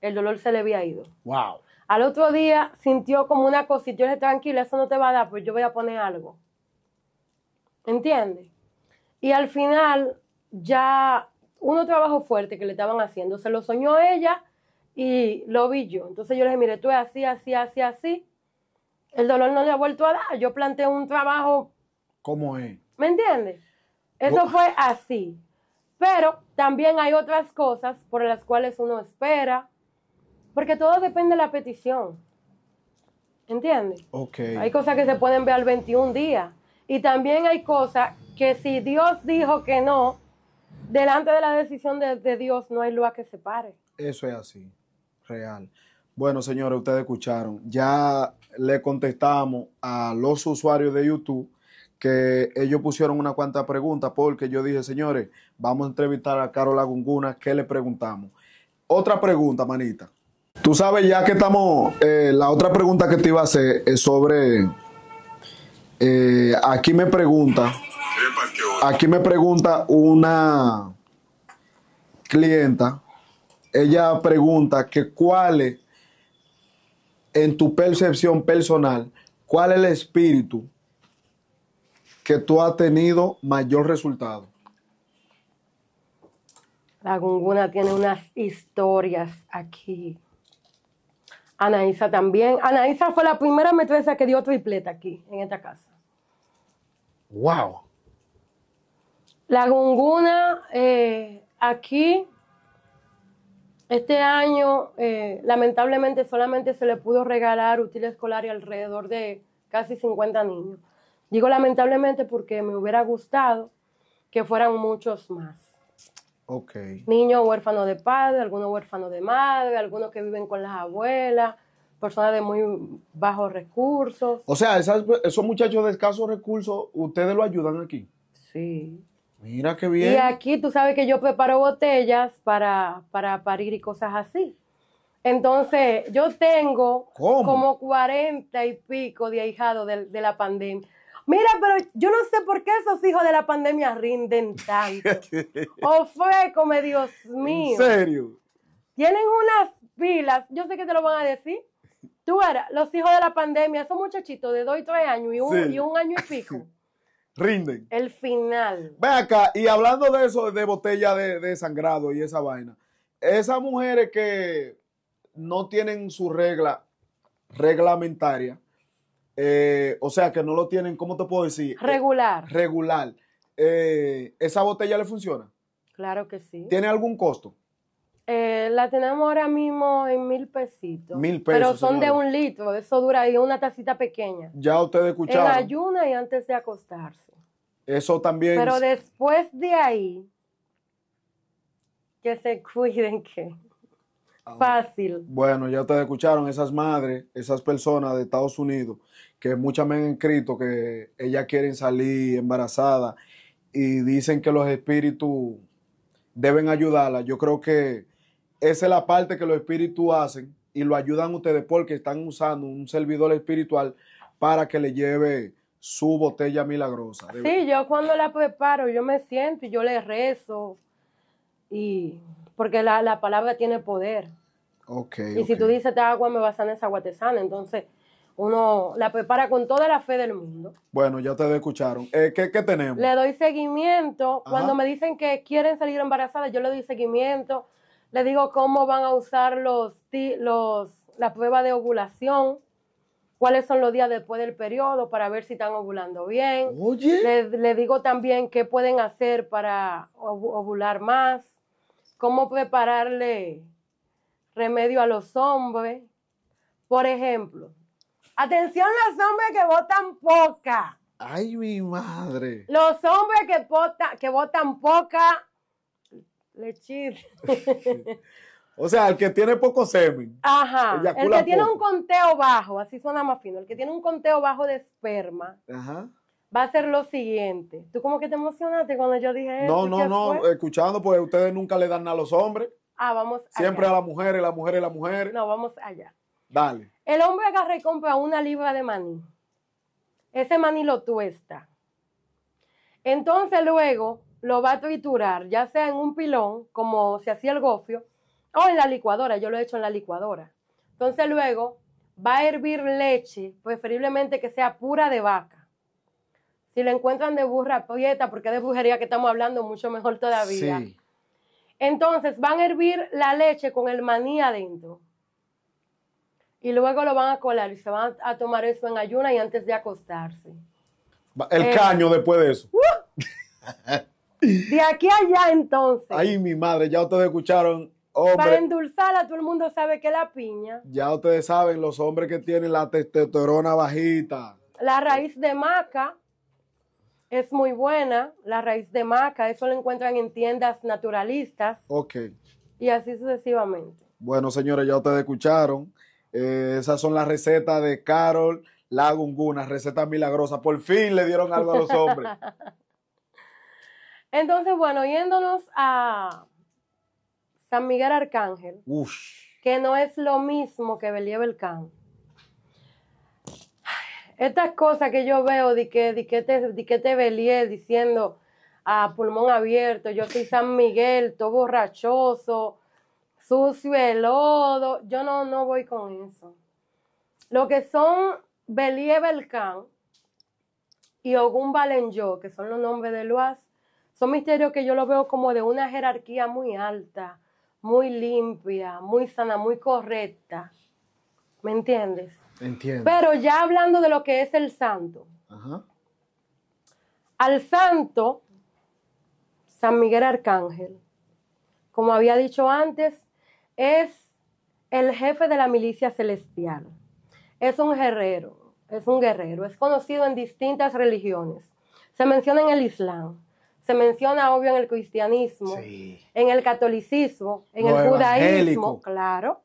el dolor se le había ido. ¡Wow! Al otro día sintió como una cosita, yo le dije, tranquila, eso no te va a dar, pues yo voy a poner algo. ¿Entiendes? Y al final ya uno trabajo fuerte que le estaban haciendo, se lo soñó ella y lo vi yo. Entonces yo le dije, mire, tú es así, así, así, así. El dolor no le ha vuelto a dar. Yo planteé un trabajo. ¿Cómo es? ¿Me entiendes? Eso fue así. Pero también hay otras cosas por las cuales uno espera, porque todo depende de la petición. ¿Entiendes? Okay. Hay cosas que se pueden ver al 21 día. Y también hay cosas que si Dios dijo que no, delante de la decisión de, Dios no hay luz que se pare. Eso es así, real. Bueno, señores, ustedes escucharon. Ya le contestamos a los usuarios de YouTube que ellos pusieron una cuanta pregunta porque yo dije, señores, vamos a entrevistar a Carola Gunguna, ¿qué le preguntamos? Otra pregunta, manita. Tú sabes, ya que estamos, eh, la otra pregunta que te iba a hacer es sobre, eh, aquí me pregunta, aquí me pregunta una clienta, ella pregunta que cuál es, en tu percepción personal, cuál es el espíritu que tú has tenido mayor resultado. La gunguna tiene unas historias aquí Anaísa también. Anaísa fue la primera metresa que dio tripleta aquí, en esta casa. ¡Wow! La Gunguna, eh, aquí, este año, eh, lamentablemente, solamente se le pudo regalar útil escolar y alrededor de casi 50 niños. Digo lamentablemente porque me hubiera gustado que fueran muchos más. Okay. Niños huérfanos de padre, algunos huérfanos de madre, algunos que viven con las abuelas, personas de muy bajos recursos. O sea, esas, esos muchachos de escasos recursos, ustedes lo ayudan aquí. Sí. Mira qué bien. Y aquí tú sabes que yo preparo botellas para, para parir y cosas así. Entonces, yo tengo como 40 y pico de ahijados de, la pandemia, Mira, pero yo no sé por qué esos hijos de la pandemia rinden tanto. o fue come Dios mío. ¿En serio? Tienen unas pilas, yo sé que te lo van a decir. Tú ahora, los hijos de la pandemia, esos muchachitos de 2 y 3 años y un, y un año y pico. rinden. El final. Ve acá, y hablando de eso, de botella de sangrado y esa vaina, esas mujeres que no tienen su regla reglamentaria, eh, o sea, que no lo tienen, ¿cómo te puedo decir? Eh, regular. regular. Eh, ¿Esa botella le funciona? Claro que sí. ¿Tiene algún costo? la tenemos ahora mismo en mil pesitos. Mil pesos. Pero son de un litro, eso dura ahí una tacita pequeña. Ya ustedes escucharon. En ayuna y antes de acostarse. Eso también. Pero después de ahí, que se cuiden que Fácil. Bueno, ya ustedes escucharon esas madres, esas personas de Estados Unidos, que muchas me han escrito que ellas quieren salir embarazadas y dicen que los espíritus deben ayudarla Yo creo que esa es la parte que los espíritus hacen y lo ayudan ustedes porque están usando un servidor espiritual para que le lleve su botella milagrosa. Sí, yo cuando la preparo, yo me siento y yo le rezo y porque la, palabra tiene poder. Okay, y si tú dices te agua, me vas a sanar esa agua te sana. Entonces, uno la prepara con toda la fe del mundo. Bueno, ya te escucharon. Eh, ¿qué, tenemos? Le doy seguimiento. Cuando me dicen que quieren salir embarazadas, yo le doy seguimiento. Le digo cómo van a usar los, los, la prueba de ovulación. Cuáles son los días después del periodo para ver si están ovulando bien. Oye. Le, le digo también qué pueden hacer para ovular más cómo prepararle remedio a los hombres. Por ejemplo, atención los hombres que votan poca. Ay, mi madre. Los hombres que, que votan poca, lechir. o sea, el que tiene poco semen. Ajá. El que tiene un conteo bajo, así suena más fino, el que tiene un conteo bajo de esperma. Ajá va a ser lo siguiente. ¿Tú como que te emocionaste cuando yo dije eso? No, no, no, escuchando, pues ustedes nunca le dan a los hombres. Ah, vamos Siempre a las mujeres, las mujeres, las mujeres. No, vamos allá. Dale. El hombre agarra y compra una libra de maní. Ese maní lo tuesta. Entonces luego lo va a triturar, ya sea en un pilón, como se hacía el gofio, o en la licuadora. Yo lo he hecho en la licuadora. Entonces luego va a hervir leche, preferiblemente que sea pura de vaca si lo encuentran de burra poeta porque de brujería que estamos hablando, mucho mejor todavía. Entonces van a hervir la leche con el maní adentro. Y luego lo van a colar y se van a tomar eso en ayuna y antes de acostarse. El eh, caño después de eso. ¡Uh! de aquí a allá entonces. Ay, mi madre, ya ustedes escucharon. Para endulzarla, todo el mundo sabe que es la piña. Ya ustedes saben, los hombres que tienen la testosterona bajita. La raíz de maca. Es muy buena, la raíz de maca, eso lo encuentran en tiendas naturalistas. Ok. Y así sucesivamente. Bueno, señores, ya ustedes escucharon. Eh, esas son las recetas de Carol Lagunguna, recetas milagrosas. Por fin le dieron algo a los hombres. Entonces, bueno, yéndonos a San Miguel Arcángel, que no es lo mismo que Believe el estas cosas que yo veo de que, te, diciendo a pulmón abierto, yo soy San Miguel, todo borrachoso, sucio el lodo, yo no, no voy con eso. Lo que son Belie Belcán y Ogún Valenjo, que son los nombres de Luas, son misterios que yo lo veo como de una jerarquía muy alta, muy limpia, muy sana, muy correcta. ¿Me entiendes? Pero ya hablando de lo que es el santo. Al santo, San Miguel Arcángel, como había dicho antes, es el jefe de la milicia celestial. Es un guerrero, es un guerrero, es conocido en distintas religiones. Se menciona en el Islam, se menciona obvio en el cristianismo, en el catolicismo, en el judaísmo, claro,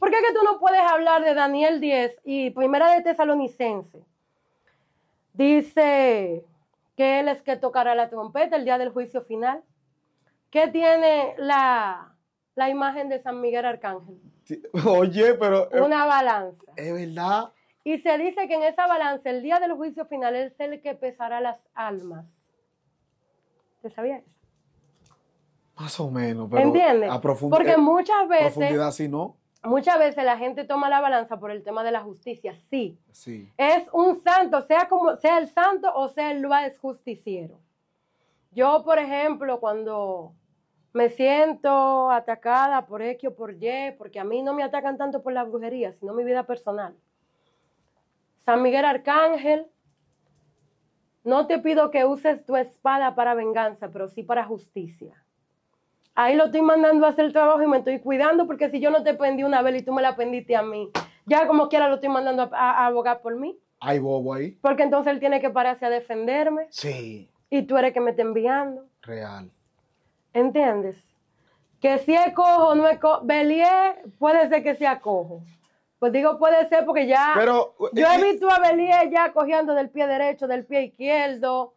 ¿Por qué que tú no puedes hablar de Daniel 10 y Primera de Tesalonicense? Dice que él es que tocará la trompeta el día del juicio final. ¿Qué tiene la, imagen de San Miguel Arcángel? Oye, pero... Eh, Una balanza. Es verdad. Y se dice que en esa balanza, el día del juicio final, es el que pesará las almas. ¿Te sabías eso? Más o menos, pero ¿Entiendes? Porque eh, muchas veces. Profundidad, no. Muchas veces la gente toma la balanza por el tema de la justicia, sí. Es un santo, sea como sea el santo o sea el es justiciero. Yo, por ejemplo, cuando me siento atacada por X o por Y, porque a mí no me atacan tanto por la brujería, sino mi vida personal. San Miguel Arcángel, no te pido que uses tu espada para venganza, pero sí para justicia ahí lo estoy mandando a hacer el trabajo y me estoy cuidando porque si yo no te pendí una vez y tú me la pendiste a mí, ya como quiera lo estoy mandando a, abogar por mí. Hay bobo ahí. Porque entonces él tiene que pararse a defenderme. Sí. Y tú eres que me está enviando. Real. ¿Entiendes? Que si es cojo, no es cojo. Belier puede ser que sea cojo. Pues digo puede ser porque ya. Pero. Yo he eh, eh, visto a Belier ya cogiendo del pie derecho, del pie izquierdo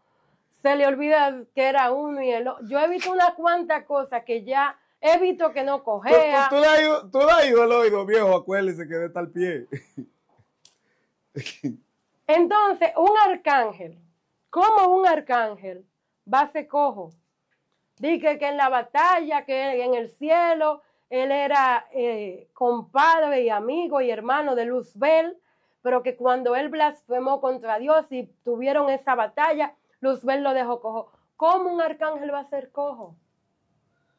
se le olvida que era uno y el otro. Yo he visto una cuantas cosas que ya visto que no cojea. Tú, le has ido al oído, viejo, acuérdese que de tal pie. Entonces, un arcángel, como un arcángel, va a ser cojo. Dije que en la batalla, que en el cielo, él era eh, compadre y amigo y hermano de Luzbel, pero que cuando él blasfemó contra Dios y tuvieron esa batalla, Luzbel lo dejó cojo. ¿Cómo un arcángel va a ser cojo?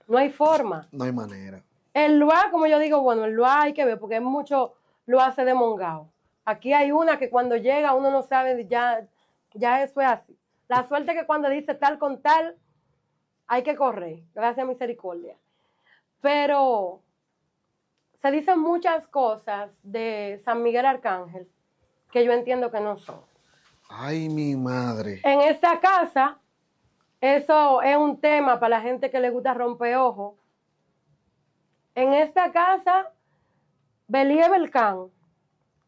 No hay forma. No hay manera. El Lua, como yo digo, bueno, el Lua hay que ver porque es mucho lo hace de mongao. Aquí hay una que cuando llega uno no sabe, ya, ya eso es así. La suerte que cuando dice tal con tal, hay que correr, gracias misericordia. Pero se dicen muchas cosas de San Miguel Arcángel que yo entiendo que no son. Ay, mi madre. En esta casa, eso es un tema para la gente que le gusta ojo. En esta casa, el Can,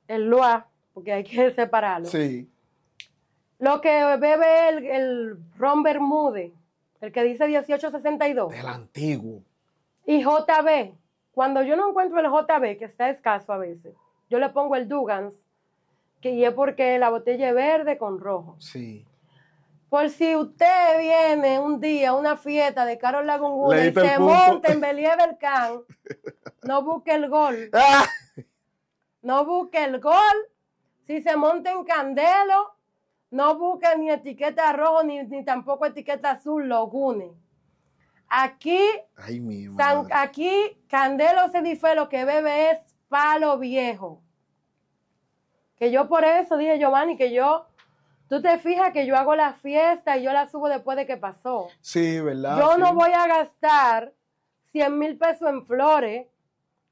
el Loa, porque hay que separarlo. Sí. Lo que bebe el, el Ron Bermude, el que dice 1862. El antiguo. Y JB. Cuando yo no encuentro el JB, que está escaso a veces, yo le pongo el Dugans que es porque la botella es verde con rojo. Sí. Por si usted viene un día a una fiesta de Carol Lagunguna y se monta en el Camp no busque el gol. Ah. No busque el gol. Si se monta en Candelo, no busque ni etiqueta rojo ni, tampoco etiqueta azul, Logune. Aquí, aquí Candelo se dice lo que bebe es palo viejo. Que yo por eso dije, Giovanni, que yo, tú te fijas que yo hago la fiesta y yo la subo después de que pasó. Sí, ¿verdad? Yo no voy a gastar 100 mil pesos en flores,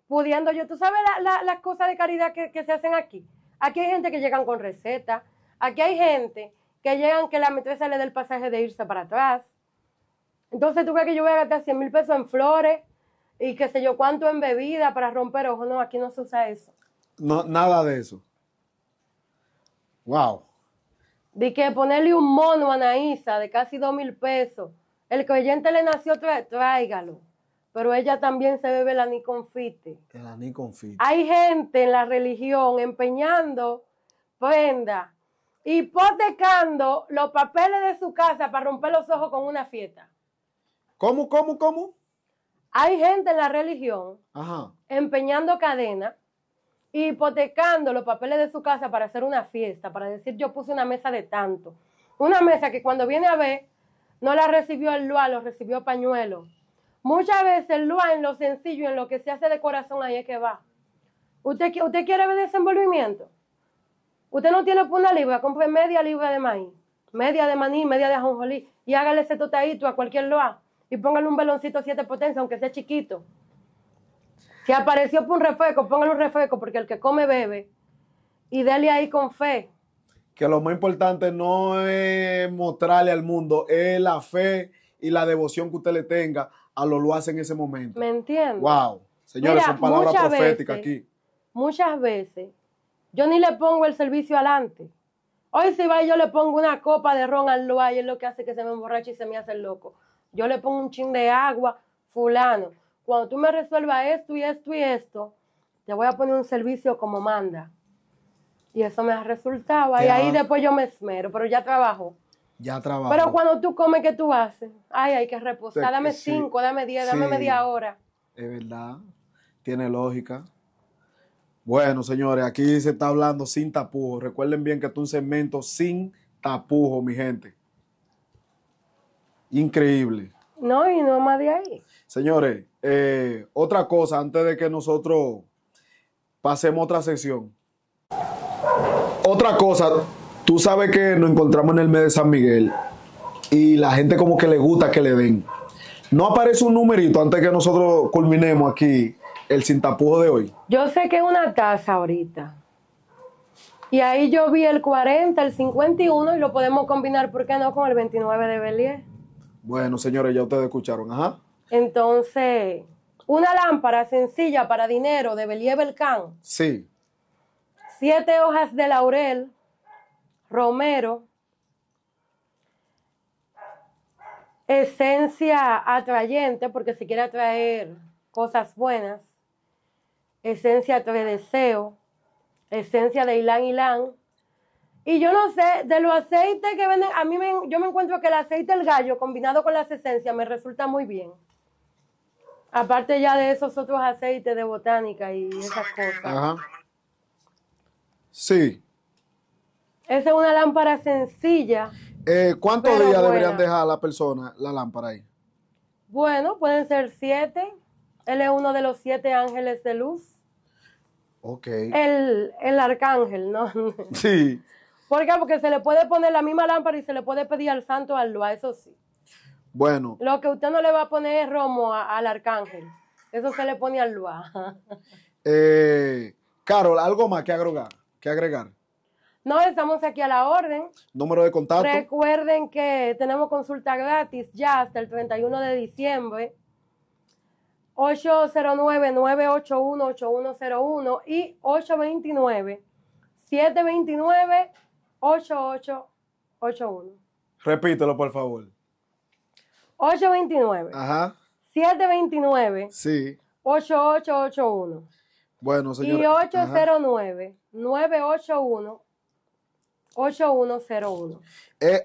pudiendo yo, tú sabes las cosas de caridad que, se hacen aquí. Aquí hay gente que llegan con recetas, aquí hay gente que llegan que la maestra le del el pasaje de irse para atrás. Entonces, ¿tú crees que yo voy a gastar 100 mil pesos en flores y qué sé yo cuánto en bebida para romper ojos? No, aquí no se usa eso. No, nada de eso. Wow. De que ponerle un mono a Anaísa de casi dos mil pesos. El creyente le nació, tráigalo. Pero ella también se bebe la aní confite. El Hay gente en la religión empeñando prenda, hipotecando los papeles de su casa para romper los ojos con una fiesta. ¿Cómo, cómo, cómo? Hay gente en la religión empeñando cadena hipotecando los papeles de su casa para hacer una fiesta, para decir yo puse una mesa de tanto. Una mesa que cuando viene a ver, no la recibió el Lua, lo recibió pañuelo. Muchas veces el Lua en lo sencillo, en lo que se hace de corazón, ahí es que va. ¿Usted, usted quiere ver desenvolvimiento? Usted no tiene una libra, compre media libra de maíz, media de maní, media de ajonjolí y hágale ese totadito a cualquier Lua y póngale un veloncito siete potencias, aunque sea chiquito. Que apareció por un refresco, póngale un refresco, porque el que come bebe. Y dale ahí con fe. Que lo más importante no es mostrarle al mundo, es la fe y la devoción que usted le tenga a lo lo hace en ese momento. ¿Me entiendo. Wow. Señores, son palabras proféticas aquí. Muchas veces yo ni le pongo el servicio adelante. Hoy si va yo le pongo una copa de ron al Luas, y es lo que hace que se me emborrache y se me hace el loco. Yo le pongo un chin de agua, fulano cuando tú me resuelvas esto y esto y esto, te voy a poner un servicio como manda. Y eso me ha resultado. Y ahí después yo me esmero, pero ya trabajo. Ya trabajo. Pero cuando tú comes, ¿qué tú haces? Ay, hay que reposar. dame cinco, dame diez, dame media hora. Es verdad. Tiene lógica. Bueno, señores, aquí se está hablando sin tapujos. Recuerden bien que es un segmento sin tapujos, mi gente. Increíble. No, y no más de ahí. Señores, eh, otra cosa, antes de que nosotros pasemos otra sesión. Otra cosa, tú sabes que nos encontramos en el mes de San Miguel y la gente como que le gusta que le den. No aparece un numerito antes que nosotros culminemos aquí el sin de hoy. Yo sé que es una taza ahorita. Y ahí yo vi el 40, el 51 y lo podemos combinar, ¿por qué no? Con el 29 de Belier. Bueno, señores, ya ustedes escucharon, ajá. Entonces, una lámpara sencilla para dinero de Belie Belcán. Sí. Siete hojas de laurel, romero, esencia atrayente, porque se quiere atraer cosas buenas, esencia de deseo, esencia de Ilán Ilán. Y yo no sé, de los aceites que venden, a mí yo me encuentro que el aceite del gallo combinado con las esencias me resulta muy bien. Aparte ya de esos otros aceites de botánica y esas cosas. Sí. Esa es una lámpara sencilla. Eh, ¿Cuántos días deberían dejar la persona la lámpara ahí? Bueno, pueden ser siete. Él es uno de los siete ángeles de luz. Ok. El, el arcángel, ¿no? Sí. ¿Por qué? Porque se le puede poner la misma lámpara y se le puede pedir al santo lua, eso sí. Bueno. Lo que usted no le va a poner es romo al arcángel. Eso se le pone al lua eh, Carol, ¿algo más que agregar? Que agregar? No, estamos aquí a la orden. Número de contacto. Recuerden que tenemos consulta gratis ya hasta el 31 de diciembre. 809-981-8101 y 829-729-8881. Repítelo, por favor. 829. Ajá. 729. Sí. 8881. Bueno, señor. Y 809 981 8101.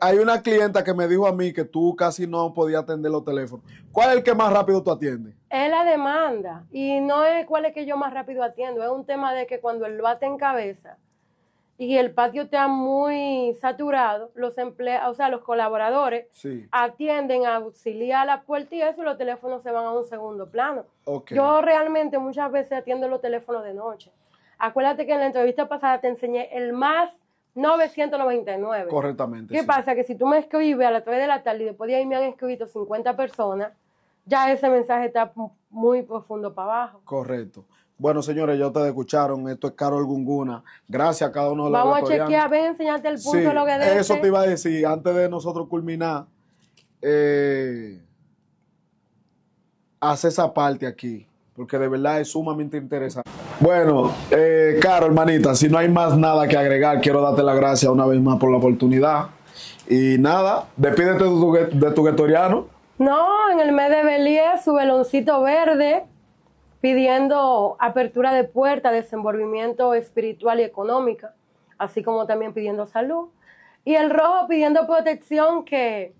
hay una clienta que me dijo a mí que tú casi no podías atender los teléfonos. ¿Cuál es el que más rápido tú atiendes? Es la demanda. Y no es cuál es el que yo más rápido atiendo. Es un tema de que cuando el bate en cabeza, y el patio está muy saturado, los empleados, o sea, los colaboradores atienden a auxiliar la puerta y eso y los teléfonos se van a un segundo plano. Yo realmente muchas veces atiendo los teléfonos de noche. Acuérdate que en la entrevista pasada te enseñé el más 999. Correctamente. ¿Qué pasa? Que si tú me escribes a las 3 de la tarde y después de ahí me han escrito 50 personas, ya ese mensaje está muy profundo para abajo. Correcto. Bueno, señores, ya ustedes escucharon. Esto es Carol Gunguna. Gracias a cada uno de los Vamos a chequear, ven, enseñarte el punto de lo que debe. Eso te iba a decir, antes de nosotros culminar, eh, haz esa parte aquí, porque de verdad es sumamente interesante. Bueno, eh, Caro, hermanita, si no hay más nada que agregar, quiero darte la gracia una vez más por la oportunidad. Y nada, despídete de tu, guetoriano. No, en el mes de Belie, su veloncito verde pidiendo apertura de puerta, desenvolvimiento espiritual y económica, así como también pidiendo salud. Y el rojo pidiendo protección que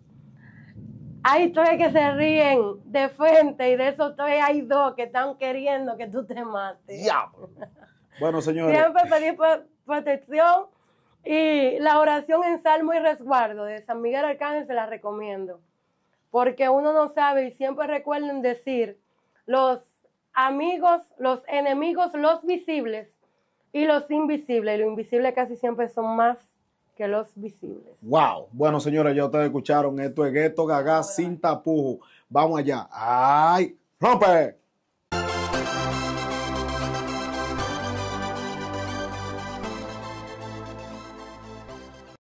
hay tres que se ríen de frente y de esos tres hay dos que están queriendo que tú te mates. Ya. Bueno, señores. Siempre pedir protección y la oración en salmo y resguardo de San Miguel Arcángel se la recomiendo. Porque uno no sabe y siempre recuerden decir los amigos, los enemigos, los visibles y los invisibles. Y los invisibles casi siempre son más que los visibles. Wow. Bueno, señores, ya ustedes escucharon. Esto es Gueto Gaga sin tapujo. Vamos allá. ¡Ay! ¡Rompe!